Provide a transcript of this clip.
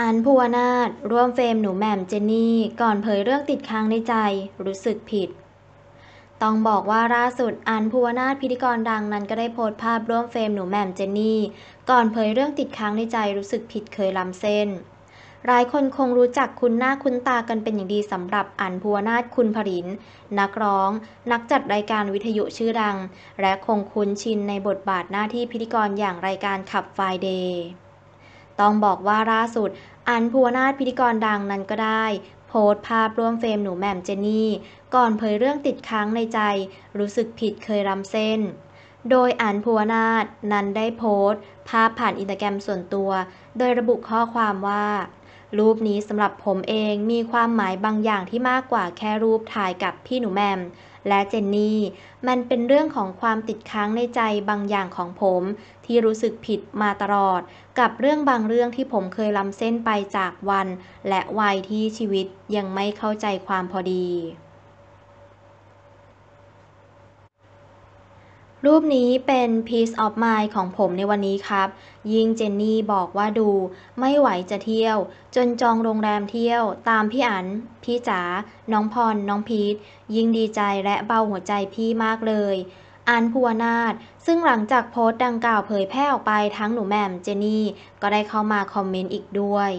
อันภูวนาถร่วมเฟรมหนูแหม่มเจนนี่ก่อนเผยเรื่องติดค้างในใจ รู้สึกผิด ต้องบอกว่าล่าสุดอันภูวนาถพิธีกรดังนั้นก็ได้โพสต์ภาพร่วมเฟรมหนูแหม่มเจนนี่ ก่อนเผยเรื่องติดค้างในใจ รู้สึกผิดเคยล้ำเส้นหลายคนคงรู้จักคุณหน้าคุณตากันเป็นอย่างดีสำหรับอันภูวนาถคุณผลิน นักร้อง นักจัดรายการวิทยุชื่อดัง และคงคุ้นชินในบทบาทหน้าที่พิธีกรอย่างรายการขับไฟเดย์ต้องบอกว่าล่าสุดอันภูวนาถพิธีกรดังนั้นก็ได้ โพสต์ภาพร่วมเฟรมหนูแหม่มเจนี่ ก่อนเผยเรื่องติดค้างในใจ รู้สึกผิดเคยรำเส้น โดยอันภูวนาถนั้นได้โพสต์ ภาพผ่านอินสตาแกรมส่วนตัว โดยระบุข้อความว่า รูปนี้สำหรับผมเองมีความหมายบางอย่างที่มากกว่าแค่รูปถ่ายกับพี่หนูแมมและเจนนี่ มันเป็นเรื่องของความติดค้างในใจบางอย่างของผมที่รู้สึกผิดมาตลอดกับเรื่องบางเรื่องที่ผมเคยล้ำเส้นไปจากวัน และวัยที่ชีวิตยังไม่เข้าใจความพอดีรูปนี้เป็น piece of mind ของผมในวันนี้ครับ ยิ่งเจนนี่บอกว่าดู ไม่ไหวจะเที่ยว จนจองโรงแรมเที่ยว ตามพี่อัน พี่จ๋า น้องพร น้องพีท ยิ่งดีใจและเบาหัวใจพี่มากเลย อันภูวนาด ซึ่งหลังจากโพสต์ดังกล่าวเผยแพร่ออกไปทั้งหนูแหม่มเจนนี่ ก็ได้เข้ามาคอมเมนต์อีกด้วย